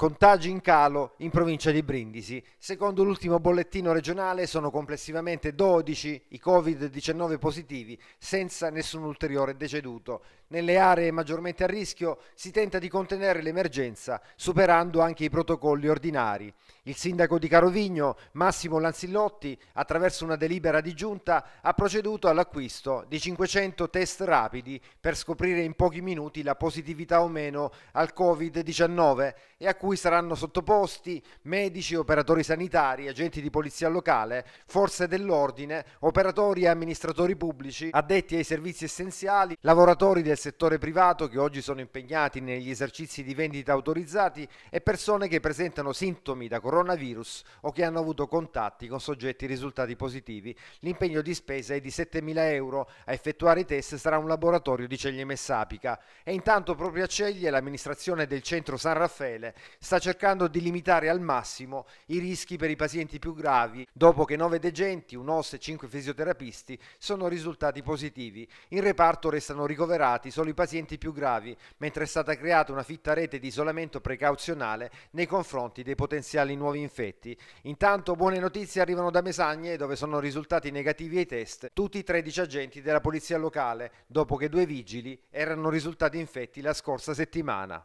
Contagi in calo in provincia di Brindisi. Secondo l'ultimo bollettino regionale sono complessivamente 12 i Covid-19 positivi, senza nessun ulteriore deceduto. Nelle aree maggiormente a rischio si tenta di contenere l'emergenza, superando anche i protocolli ordinari. Il sindaco di Carovigno, Massimo Lanzillotti, attraverso una delibera di giunta, ha proceduto all'acquisto di 500 test rapidi per scoprire in pochi minuti la positività o meno al Covid-19 e a cui cui saranno sottoposti medici, operatori sanitari, agenti di polizia locale, forze dell'ordine, operatori e amministratori pubblici, addetti ai servizi essenziali, lavoratori del settore privato che oggi sono impegnati negli esercizi di vendita autorizzati e persone che presentano sintomi da coronavirus o che hanno avuto contatti con soggetti risultati positivi. L'impegno di spesa è di 7.000 euro. A effettuare i test sarà un laboratorio di Ceglie Messapica. E intanto proprio a Ceglie l'amministrazione del centro San Raffaele sta cercando di limitare al massimo i rischi per i pazienti più gravi dopo che 9 degenti, un OS e 5 fisioterapisti sono risultati positivi. In reparto restano ricoverati solo i pazienti più gravi, mentre è stata creata una fitta rete di isolamento precauzionale nei confronti dei potenziali nuovi infetti. Intanto buone notizie arrivano da Mesagne dove sono risultati negativi ai test tutti i 13 agenti della polizia locale dopo che due vigili erano risultati infetti la scorsa settimana.